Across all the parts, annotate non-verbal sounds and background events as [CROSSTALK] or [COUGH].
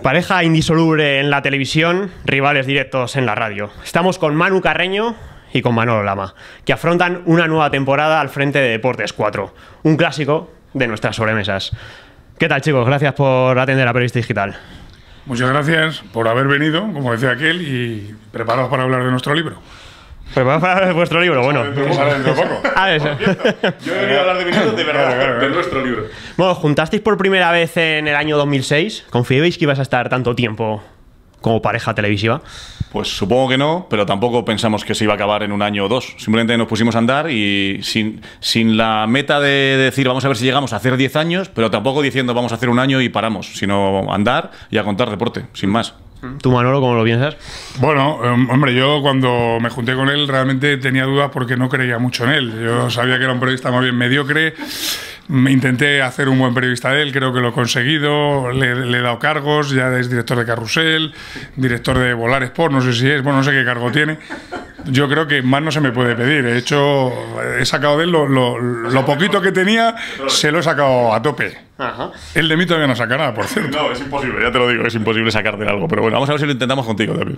Pareja indisoluble en la televisión, rivales directos en la radio. Estamos con Manu Carreño y con Manolo Lama, que afrontan una nueva temporada al frente de Deportes 4, un clásico de nuestras sobremesas. ¿Qué tal chicos? Gracias por atender a Prevista Digital. Muchas gracias por haber venido, como decía aquel, y preparados para hablar de nuestro libro. Pues hablar de vuestro libro, bueno. poco. [LAUGHS] Ah, Yo he hablar de libro de verdad, de nuestro libro. Bueno, juntasteis por primera vez en el año 2006. ¿Confiabais que ibas a estar tanto tiempo como pareja televisiva? Pues supongo que no, pero tampoco pensamos que se iba a acabar en un año o dos. Simplemente nos pusimos a andar y sin, sin la meta de decir vamos a ver si llegamos a hacer 10 años, pero tampoco diciendo vamos a hacer un año y paramos, sino andar y a contar deporte, sin más. ¿Tú, Manolo, cómo lo piensas? Bueno, em, hombre, yo cuando me junté con él realmente tenía dudas porque no creía mucho en él. Yo sabía que era un periodista más bien mediocre. Intenté hacer un buen periodista de él, creo que lo he conseguido. Le, he dado cargos, ya es director de Carrusel, director de Volar Sport, no sé si es, bueno, no sé qué cargo tiene yo creo que más no se me puede pedir. He hecho, he sacado de él lo, lo, poquito que tenía, se lo he sacado a tope. Ajá. El de mí todavía no saca nada, por cierto. No, es imposible, ya te lo digo, es imposible sacar de algo. Pero bueno, vamos a ver si lo intentamos contigo, David.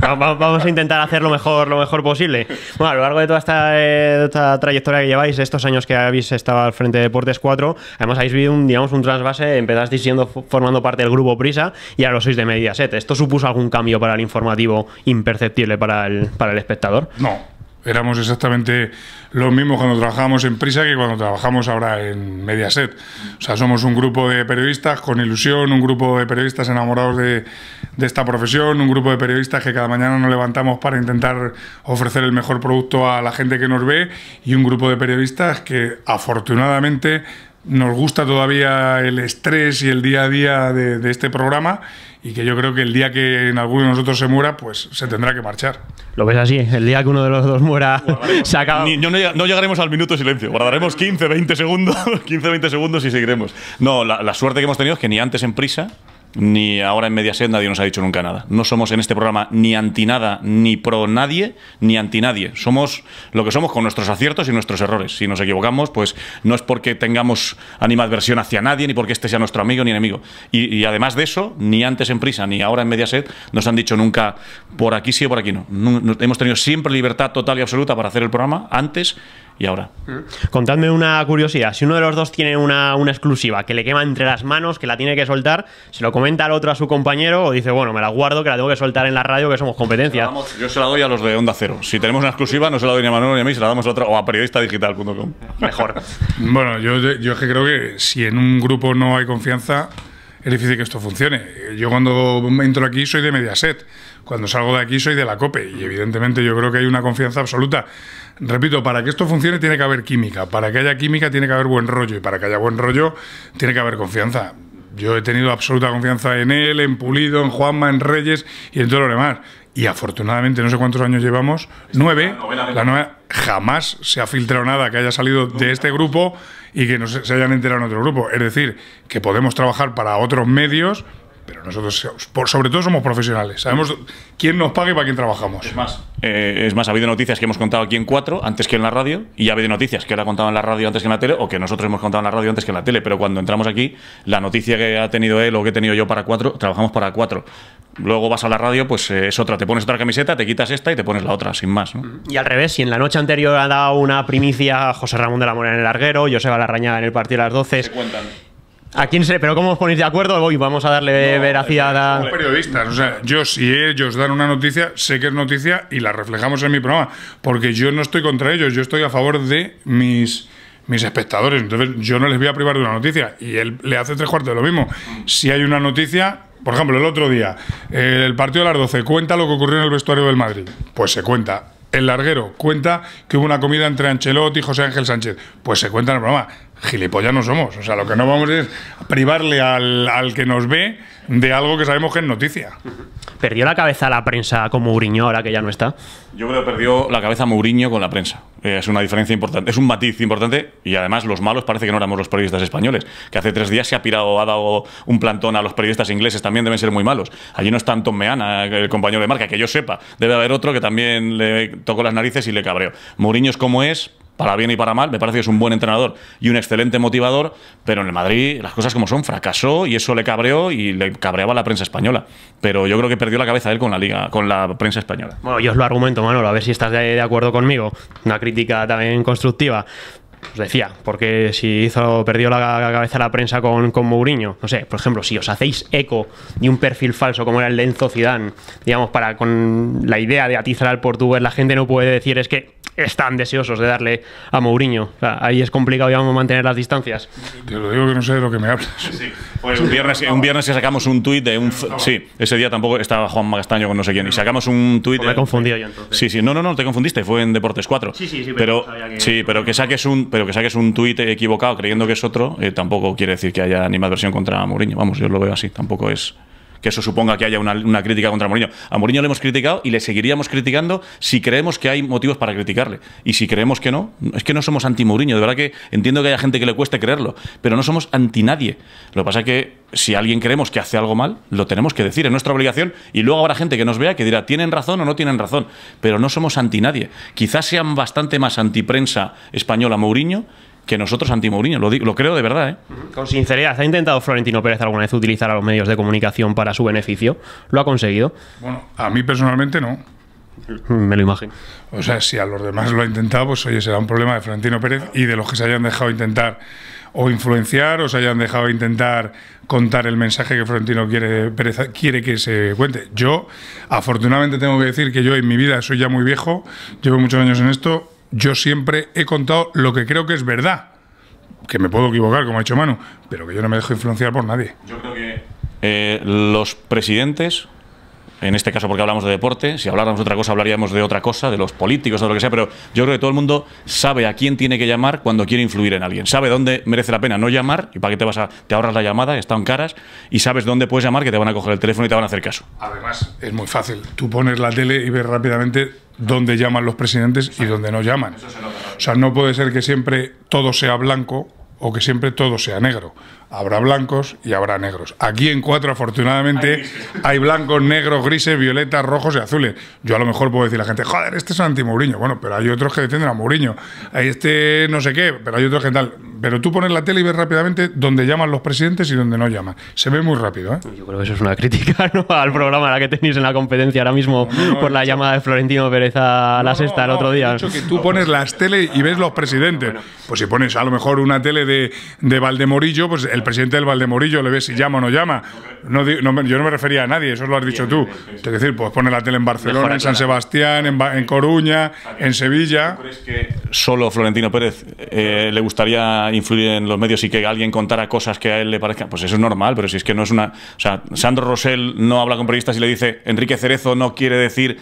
Vamos a intentar hacer lo mejor, lo mejor posible. Bueno, a lo largo de toda esta, eh, trayectoria que lleváis, estos años que habéis estado al frente de Deportes 4, además habéis vivido un, digamos, un trasvase, empezasteis siendo, formando parte del grupo Prisa y ahora lo sois de Mediaset. ¿Esto supuso algún cambio para el informativo imperceptible para para el espectador? No éramos exactamente los mismos cuando trabajábamos en Prisa que cuando trabajamos ahora en Mediaset. O sea, somos un grupo de periodistas con ilusión, un grupo de periodistas enamorados de, de esta profesión, un grupo de periodistas que cada mañana nos levantamos para intentar ofrecer el mejor producto a la gente que nos ve y un grupo de periodistas que afortunadamente nos gusta todavía el estrés y el día a día de, este programa y que yo creo que el día que alguno de nosotros se muera, pues se tendrá que marchar. Lo ves así, el día que uno de los dos muera [LAUGHS] se acaba. no, llegaremos al minuto de silencio, guardaremos 15, 20 segundos, 15, [LAUGHS] 20 segundos y seguiremos. No, la, la, suerte que hemos tenido es que ni antes en prisa, ni ahora en Mediaset nadie nos ha dicho nunca nada. No somos en este programa ni anti nada, ni pro nadie, ni anti nadie. Somos lo que somos con nuestros aciertos y nuestros errores. Si nos equivocamos, pues no es porque tengamos animadversión hacia nadie, ni porque este sea nuestro amigo ni enemigo. Y, además de eso, ni antes en Prisa, ni ahora en Mediaset, nos han dicho nunca por aquí sí o por aquí no hemos tenido siempre libertad total y absoluta para hacer el programa antes y ahora. Mm. Contadme una curiosidad. Si uno de los dos tiene una, exclusiva que le quema entre las manos, que la tiene que soltar, ¿se lo comenta al otro a su compañero o dice, bueno, me la guardo, que la tengo que soltar en la radio, que somos competencia? yo se la doy a los de Onda Cero. Si tenemos una exclusiva, no se la doy ni a Manuel ni a mí, se la damos a otra o a periodistadigital.com. Mejor. bueno, yo, yo es que creo que si en un grupo no hay confianza, es difícil que esto funcione. Yo cuando entro aquí soy de Mediaset, cuando salgo de aquí soy de la COPE y evidentemente yo creo que hay una confianza absoluta. Repito, para que esto funcione tiene que haber química, para que haya química tiene que haber buen rollo y para que haya buen rollo tiene que haber confianza. Yo he tenido absoluta confianza en él, en Pulido, en Juanma, en Reyes y en todo lo demás. Y afortunadamente, no sé cuántos años llevamos, nueve, la nueva, jamás se ha filtrado nada que haya salido de este grupo y que no se hayan enterado en otro grupo. Es decir, que podemos trabajar para otros medios pero nosotros, por, sobre todo, somos profesionales. Sabemos quién nos paga y para quién trabajamos. Es más, eh, es más, ha habido noticias que hemos contado aquí en cuatro antes que en la radio, y ha habido noticias que él ha contado en la radio antes que en la tele, o que nosotros hemos contado en la radio antes que en la tele. Pero cuando entramos aquí, la noticia que ha tenido él o que he tenido yo para cuatro, trabajamos para cuatro. Luego vas a la radio, pues eh, es otra. Te pones otra camiseta, te quitas esta y te pones la otra, sin más. Y al revés, si en la noche anterior ha dado una primicia a José Ramón de la Mora en el Arguero, Joseba rañada en el partido a las 12. Se cuentan. ¿A quién se, pero cómo os ponéis de acuerdo? Voy, vamos a darle veracidad a. periodistas, o sea, yo si ellos dan una noticia, sé que es noticia y la reflejamos en mi programa, porque yo no estoy contra ellos, yo estoy a favor de mis mis espectadores, entonces yo no les voy a privar de una noticia y él le hace tres cuartos de lo mismo. Si hay una noticia, por ejemplo, el otro día, el partido de las 12 cuenta lo que ocurrió en el vestuario del Madrid, pues se cuenta. El larguero cuenta que hubo una comida entre Ancelotti y José Ángel Sánchez, pues se cuenta en el programa gilipollas no somos. O sea, lo que no vamos es privarle al, que nos ve de algo que sabemos que es noticia. ¿Perdió la cabeza la prensa con Mourinho ahora que ya no está? Yo creo que perdió la cabeza Mourinho con la prensa. Eh, es una diferencia importante, es un matiz importante y además los malos parece que no éramos los periodistas españoles, que hace tres días se ha pirado, ha dado un plantón a los periodistas ingleses, también deben ser muy malos. Allí no está Anton Meana, eh, el compañero de marca, que yo sepa, debe haber otro que también le tocó las narices y le cabreó. Mourinho es como es, para bien y para mal. Me parece que es un buen entrenador y un excelente motivador, pero en el Madrid las cosas como son, fracasó y eso le cabreó y le cabreaba la prensa española. Pero yo creo que perdió la cabeza él con la liga, con la prensa española. Bueno, yo os lo argumento, Manolo, a ver si estás de acuerdo conmigo. Una crítica también constructiva os decía, porque si hizo, perdió la cabeza la prensa con, con, Mourinho, no sé, por ejemplo, si os hacéis eco de un perfil falso como era el Lenzo Enzo digamos, para con la idea de atizar al portugués, la gente no puede decir es que están deseosos de darle a Mourinho. ahí es complicado, digamos, mantener las distancias. Te lo digo que no sé de lo que me hablas. Pues un, viernes, un viernes que sacamos un tuit de un... Ah, sí, ese día tampoco estaba Juan Magastaño con no sé quién. Y sacamos un tuit... Pues me he confundido yo entonces. Sí, sí. No, no, no, te confundiste. Fue en Deportes 4. Sí, sí, sí. Pero, Sí, pero que saques un pero que saques un tuit equivocado creyendo que es otro, eh, tampoco quiere decir que haya animadversión contra Mourinho. Vamos, yo lo veo así, tampoco es que eso suponga que haya una, crítica contra Mourinho. A Mourinho le hemos criticado y le seguiríamos criticando si creemos que hay motivos para criticarle. Y si creemos que no, es que no somos anti-Mourinho. De verdad que entiendo que haya gente que le cueste creerlo, pero no somos anti-nadie. Lo que pasa es que si alguien creemos que hace algo mal, lo tenemos que decir, es nuestra obligación. Y luego habrá gente que nos vea que dirá, tienen razón o no tienen razón. Pero no somos anti-nadie. Quizás sean bastante más antiprensa española Mourinho que nosotros anti Lo, lo creo de verdad. ¿eh? Con sinceridad, ¿ha intentado Florentino Pérez alguna vez utilizar a los medios de comunicación para su beneficio? ¿Lo ha conseguido? Bueno, a mí personalmente no. Me lo imagino. O sea, si a los demás lo ha intentado, pues oye, será un problema de Florentino Pérez y de los que se hayan dejado intentar o influenciar o se hayan dejado intentar contar el mensaje que Florentino quiere, quiere que se cuente. Yo, afortunadamente, tengo que decir que yo en mi vida soy ya muy viejo, llevo muchos años en esto, yo siempre he contado lo que creo que es verdad. Que me puedo equivocar, como ha hecho Manu, pero que yo no me dejo influenciar por nadie. Yo creo que eh, los presidentes en este caso porque hablamos de deporte, si habláramos de otra cosa hablaríamos de otra cosa, de los políticos, de lo que sea, pero yo creo que todo el mundo sabe a quién tiene que llamar cuando quiere influir en alguien, sabe dónde merece la pena no llamar y para qué te vas a, te ahorras la llamada, están caras y sabes dónde puedes llamar que te van a coger el teléfono y te van a hacer caso. Además, es muy fácil, tú pones la tele y ves rápidamente dónde llaman los presidentes y dónde no llaman. O sea, no puede ser que siempre todo sea blanco o que siempre todo sea negro habrá blancos y habrá negros. Aquí en cuatro, afortunadamente, hay blancos, negros, grises, violetas, rojos y azules. Yo a lo mejor puedo decir a la gente, joder, este es anti-Mourinho. Bueno, pero hay otros que defienden a Mourinho. Hay este no sé qué, pero hay otros que tal. Pero tú pones la tele y ves rápidamente dónde llaman los presidentes y dónde no llaman. Se ve muy rápido. ¿eh? Yo creo que eso es una crítica [LAUGHS] al programa la que tenéis en la competencia ahora mismo por la llamada de Florentino Pérez a la sexta el otro día. que tú pones las tele y ves los presidentes. Pues si pones a lo mejor una tele de, de Valdemorillo, pues el presidente del Valdemorillo le ve si llama o no llama. No, yo no me refería a nadie, eso lo has dicho tú. Es decir, pues pone la tele en Barcelona, en San Sebastián, en, Coruña, en Sevilla. ¿Crees que solo Florentino Pérez eh, le gustaría influir en los medios y que alguien contara cosas que a él le parezcan? Pues eso es normal, pero si es que no es una. O sea, Sandro Rosell no habla con periodistas y le dice Enrique Cerezo no quiere decir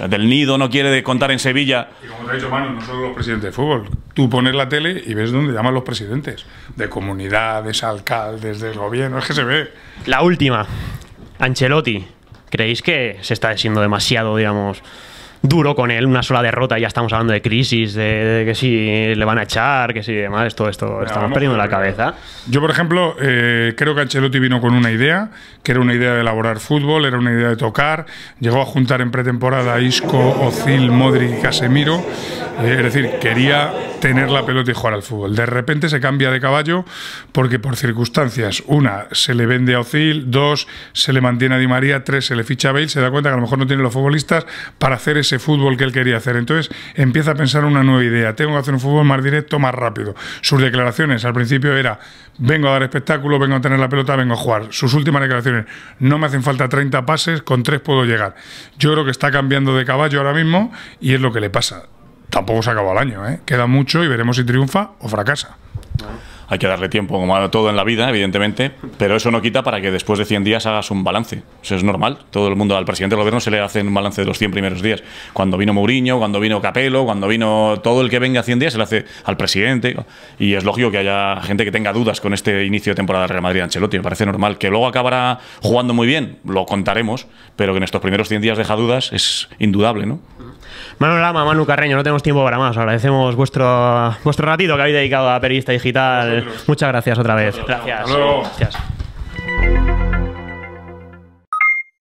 o del nido no quiere contar en Sevilla. Y como te ha dicho Manu, no solo los presidentes de fútbol. Tú pones la tele y ves dónde llaman los presidentes. De comunidades, alcaldes, del gobierno, es que se ve. La última, Ancelotti. ¿Creéis que se está siendo demasiado, digamos, duro con él, una sola derrota, ya estamos hablando de crisis, de, que si le van a echar, que si demás, todo esto, estamos perdiendo la cabeza. Yo, por ejemplo, eh, creo que Ancelotti vino con una idea, que era una idea de elaborar fútbol, era una idea de tocar, llegó a juntar en pretemporada a Isco, Ozil, Modric y Casemiro, eh, es decir, quería tener la pelota y jugar al fútbol. De repente se cambia de caballo porque por circunstancias, una, se le vende a Ocil, dos, se le mantiene a Di María, tres, se le ficha a Bale, se da cuenta que a lo mejor no tiene los futbolistas para hacer ese fútbol que él quería hacer. Entonces empieza a pensar una nueva idea. Tengo que hacer un fútbol más directo, más rápido. Sus declaraciones al principio era, vengo a dar espectáculo, vengo a tener la pelota, vengo a jugar. Sus últimas declaraciones, no me hacen falta 30 pases, con tres puedo llegar. Yo creo que está cambiando de caballo ahora mismo y es lo que le pasa tampoco se acaba el año. ¿eh? Queda mucho y veremos si triunfa o fracasa. Hay que darle tiempo, como a todo en la vida, evidentemente, pero eso no quita para que después de 100 días hagas un balance. Eso es normal. Todo el mundo, al presidente del gobierno se le hace un balance de los 100 primeros días. Cuando vino Mourinho, cuando vino Capello, cuando vino todo el que venga a 100 días, se le hace al presidente. Y es lógico que haya gente que tenga dudas con este inicio de temporada de Real Madrid Ancelotti. Me parece normal. Que luego acabará jugando muy bien, lo contaremos, pero que en estos primeros 100 días deja dudas es indudable, ¿no? Manuel Lama, Manu Carreño, no tenemos tiempo para más. Agradecemos vuestro, vuestro ratito que habéis dedicado a Periodista Digital. Muchas gracias otra vez. Gracias.